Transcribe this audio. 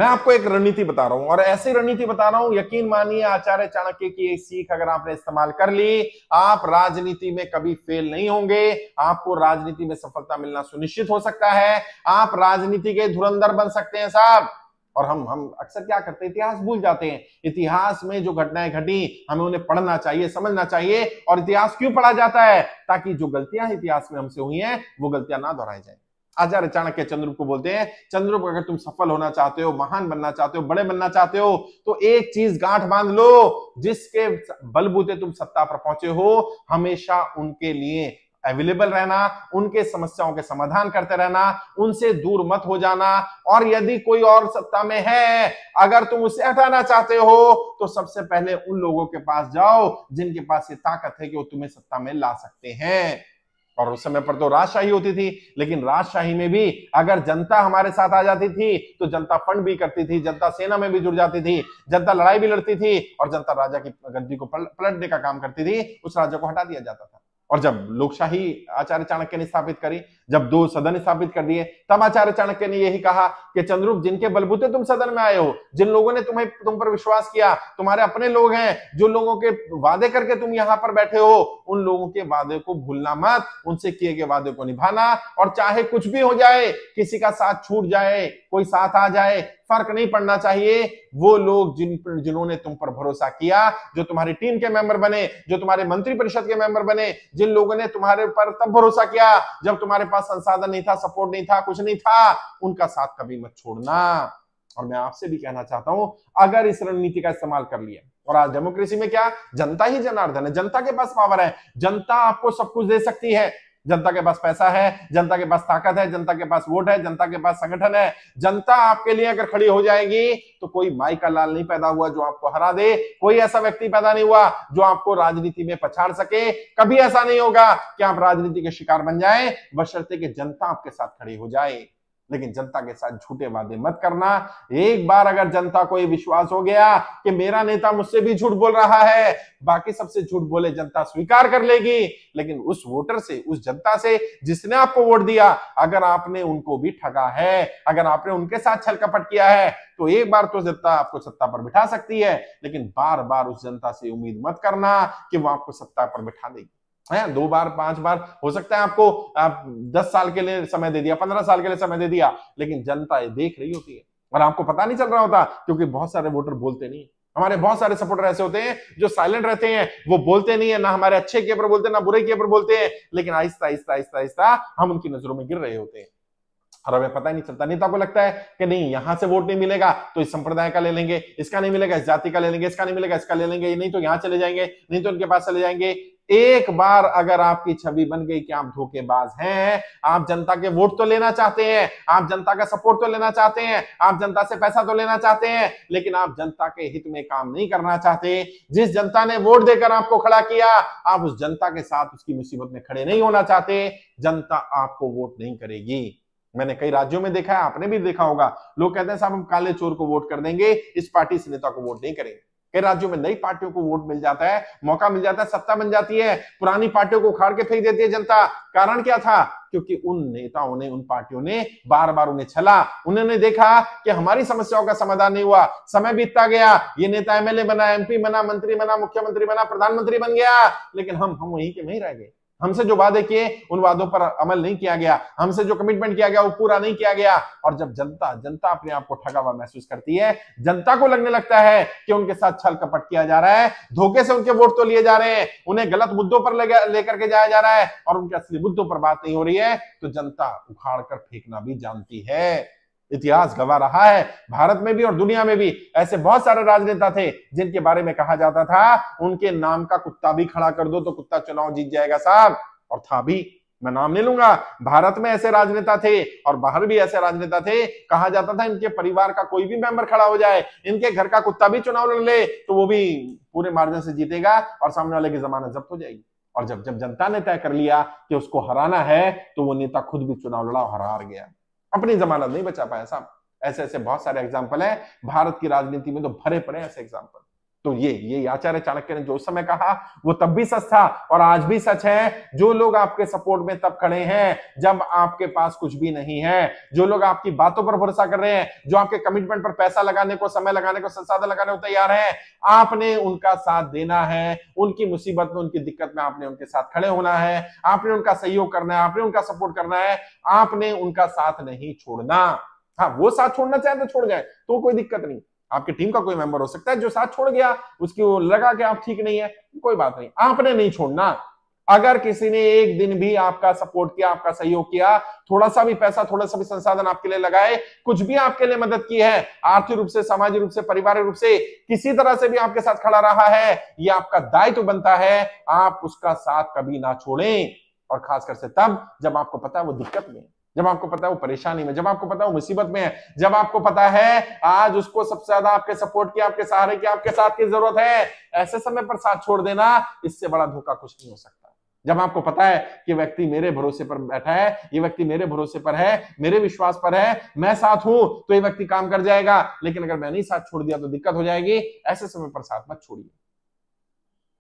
मैं आपको एक रणनीति बता रहा हूं और ऐसी रणनीति बता रहा हूं यकीन मानिए आचार्य चाणक्य की एक सीख अगर आपने इस्तेमाल कर ली आप राजनीति में कभी फेल नहीं होंगे आपको राजनीति में सफलता मिलना सुनिश्चित हो सकता है आप राजनीति के धुरंधर बन सकते हैं साहब और हम हम अक्सर क्या करते हैं इतिहास भूल जाते हैं इतिहास में जो घटनाएं घटी हमें उन्हें पढ़ना चाहिए समझना चाहिए और इतिहास क्यों पढ़ा जाता है ताकि जो गलतियां इतिहास में हमसे हुई हैं वो गलतियां ना दोहराई जाए आचार्य चाणक्य चंद्रगुप्त को बोलते हैं चंद्रगुप्त अगर तुम सफल होना चाहते हो महान बनना चाहते हो बड़े बनना चाहते हो तो एक चीज गांठ बांध लो जिसके बलबूते तुम सत्ता पर पहुंचे हो हमेशा उनके लिए अवेलेबल रहना उनके समस्याओं के समाधान करते रहना उनसे दूर मत हो जाना और यदि कोई और सत्ता में है अगर तुम उसे हटाना चाहते हो तो सबसे पहले उन लोगों के पास जाओ जिनके पास ये ताकत है कि वो तुम्हें सत्ता में ला सकते हैं और उस समय पर तो राजशाही होती थी लेकिन राजशाही में भी अगर जनता हमारे साथ आ जाती थी तो जनता फंड भी करती थी जनता सेना में भी जुड़ जाती थी जनता लड़ाई भी लड़ती थी और जनता राजा की गद्दी को पलटने का काम करती थी उस राजा को हटा दिया जाता था और जब लोकशाही आचार्य चाणक्य ने स्थापित करी जब दो सदन स्थापित कर दिए तब आचार्य चाणक्य ने यही कहा कि चंद्रूप जिनके बलबूते तुम सदन में आए हो जिन लोगों ने तुम्हें तुम पर विश्वास किया तुम्हारे अपने लोग हैं जो लोगों के वादे करके तुम यहां पर बैठे हो उन लोगों के वादे को भूलना मत उनसे किए गए वादे को निभाना और चाहे कुछ भी हो जाए किसी का साथ छूट जाए कोई साथ आ जाए फर्क नहीं पड़ना चाहिए वो लोग जिन जिन्होंने तुम पर भरोसा किया जो तुम्हारी टीम के मेंबर बने जो तुम्हारे मंत्री परिषद के मेंबर बने जिन लोगों ने तुम्हारे पर तब भरोसा किया जब तुम्हारे पास संसाधन नहीं था सपोर्ट नहीं था कुछ नहीं था उनका साथ कभी मत छोड़ना और मैं आपसे भी कहना चाहता हूं अगर इस रणनीति का इस्तेमाल कर लिया और आज डेमोक्रेसी में क्या जनता ही जनार्दन है जनता के पास पावर है जनता आपको सब कुछ दे सकती है जनता के पास पैसा है जनता के पास ताकत है जनता के पास वोट है जनता के पास संगठन है जनता आपके लिए अगर खड़ी हो जाएगी तो कोई माई का लाल नहीं पैदा हुआ जो आपको हरा दे कोई ऐसा व्यक्ति पैदा नहीं हुआ जो आपको राजनीति में पछाड़ सके कभी ऐसा नहीं होगा कि आप राजनीति के शिकार बन जाए बशर्ते कि जनता आपके साथ खड़ी हो जाए लेकिन जनता के साथ झूठे वादे मत करना एक बार अगर जनता को यह विश्वास हो गया कि मेरा नेता मुझसे भी झूठ बोल रहा है बाकी सबसे झूठ बोले जनता स्वीकार कर लेगी लेकिन उस वोटर से उस जनता से जिसने आपको वोट दिया अगर आपने उनको भी ठगा है अगर आपने उनके साथ छल कपट किया है तो एक बार तो जनता आपको सत्ता पर बिठा सकती है लेकिन बार बार उस जनता से उम्मीद मत करना कि वो आपको सत्ता पर बिठा देगी है दो बार पांच बार हो सकता है आपको आप दस साल के लिए समय दे दिया पंद्रह साल के लिए समय दे दिया लेकिन जनता ये देख रही होती है और आपको पता नहीं चल रहा होता क्योंकि बहुत सारे वोटर बोलते नहीं हमारे बहुत सारे सपोर्टर ऐसे होते हैं जो साइलेंट रहते हैं वो बोलते नहीं है ना हमारे अच्छे के ऊपर बोलते हैं ना बुरे के ऊपर बोलते हैं लेकिन आहिस्ता आहिस्ता आहिस्ता आहिस्ता हम उनकी नजरों में गिर रहे होते हैं और हमें पता ही नहीं चलता नेता तो को लगता है कि नहीं यहां से वोट नहीं मिलेगा तो इस संप्रदाय का ले लेंगे इसका नहीं मिलेगा इस जाति का ले लेंगे इसका नहीं मिलेगा इसका ले लेंगे नहीं तो यहां चले जाएंगे नहीं तो उनके पास चले जाएंगे एक बार अगर आपकी छवि बन गई कि आप धोखेबाज हैं आप जनता के वोट तो लेना चाहते हैं आप जनता का सपोर्ट तो लेना चाहते हैं आप जनता से पैसा तो लेना चाहते हैं लेकिन आप जनता के हित में काम नहीं करना चाहते जिस जनता ने वोट देकर आपको खड़ा किया आप उस जनता के साथ उसकी मुसीबत में खड़े नहीं होना चाहते जनता आपको वोट नहीं करेगी मैंने कई राज्यों में देखा है आपने भी देखा होगा लोग कहते हैं साहब हम काले चोर को वोट कर देंगे इस पार्टी से नेता को वोट नहीं करेंगे इन राज्यों में नई पार्टियों को वोट मिल जाता है मौका मिल जाता है सत्ता बन जाती है पुरानी पार्टियों को उखाड़ के फेंक देती है जनता कारण क्या था क्योंकि उन नेताओं ने उन पार्टियों ने बार बार उन्हें छला उन्होंने देखा कि हमारी समस्याओं का समाधान नहीं हुआ समय बीतता गया ये नेता एमएलए बना एमपी बना मंत्री बना मुख्यमंत्री बना प्रधानमंत्री बन गया लेकिन हम हम वहीं के वहीं रह गए हमसे जो वादे किए उन वादों पर अमल नहीं किया गया हमसे जो कमिटमेंट किया गया वो पूरा नहीं किया गया और जब जनता जनता अपने आप को ठगा हुआ महसूस करती है जनता को लगने लगता है कि उनके साथ छल कपट किया जा रहा है धोखे से उनके वोट तो लिए जा रहे हैं उन्हें गलत मुद्दों पर लेकर के जाया जा रहा है और उनके असली मुद्दों पर बात नहीं हो रही है तो जनता उखाड़ कर फेंकना भी जानती है इतिहास गवा रहा है भारत में भी और दुनिया में भी ऐसे बहुत सारे राजनेता थे जिनके बारे में कहा जाता था उनके नाम का कुत्ता भी खड़ा कर दो तो कुत्ता चुनाव जीत जाएगा साहब और था भी मैं नाम नहीं लूंगा भारत में ऐसे राजनेता थे और बाहर भी ऐसे राजनेता थे कहा जाता था इनके परिवार का कोई भी मेंबर खड़ा हो जाए इनके घर का कुत्ता भी चुनाव लड़ ले तो वो भी पूरे मार्जिन से जीतेगा और सामने वाले की जमानत जब्त हो जाएगी और जब जब जनता ने तय कर लिया कि उसको हराना है तो वो नेता खुद भी चुनाव लड़ा और हरा गया अपनी जमानत नहीं बचा पाया साहब ऐसे ऐसे बहुत सारे एग्जाम्पल है भारत की राजनीति में तो भरे पड़े ऐसे एग्जाम्पल तो ये ये आचार्य चाणक्य ने जो उस समय कहा वो तब भी सच था और आज भी सच है जो लोग आपके सपोर्ट में तब खड़े हैं जब आपके पास कुछ भी नहीं है जो लोग आपकी बातों पर भरोसा कर रहे हैं जो आपके कमिटमेंट पर पैसा लगाने को समय लगाने को संसाधन लगाने को तैयार है आपने उनका साथ देना है उनकी मुसीबत में उनकी दिक्कत में आपने उनके साथ खड़े होना है आपने उनका सहयोग करना है आपने उनका सपोर्ट करना है आपने उनका साथ नहीं छोड़ना हाँ वो साथ छोड़ना चाहे तो छोड़ जाए तो कोई दिक्कत नहीं आपकी टीम का कोई मेंबर हो सकता है जो साथ छोड़ गया उसकी वो लगा कि आप ठीक नहीं है कोई बात नहीं आपने नहीं छोड़ना अगर किसी ने एक दिन भी आपका सपोर्ट किया आपका सहयोग किया थोड़ा सा भी पैसा थोड़ा सा भी संसाधन आपके लिए लगाए कुछ भी आपके लिए मदद की है आर्थिक रूप से सामाजिक रूप से पारिवारिक रूप से किसी तरह से भी आपके साथ खड़ा रहा है ये आपका दायित्व तो बनता है आप उसका साथ कभी ना छोड़ें और खासकर से तब जब आपको पता है वो दिक्कत में जब आपको पता है वो परेशानी में जब आपको पता है वो मुसीबत में है जब आपको पता है आज उसको सबसे ज्यादा आपके सपोर्ट की आपके सहारे की आपके साथ की जरूरत है ऐसे समय पर साथ छोड़ देना इससे बड़ा धोखा कुछ नहीं हो सकता जब आपको पता है कि व्यक्ति मेरे भरोसे पर बैठा है ये व्यक्ति मेरे भरोसे पर है मेरे विश्वास पर है मैं साथ हूं तो ये व्यक्ति काम कर जाएगा लेकिन अगर मैं नहीं साथ छोड़ दिया तो दिक्कत हो जाएगी ऐसे समय पर साथ मत छोड़िए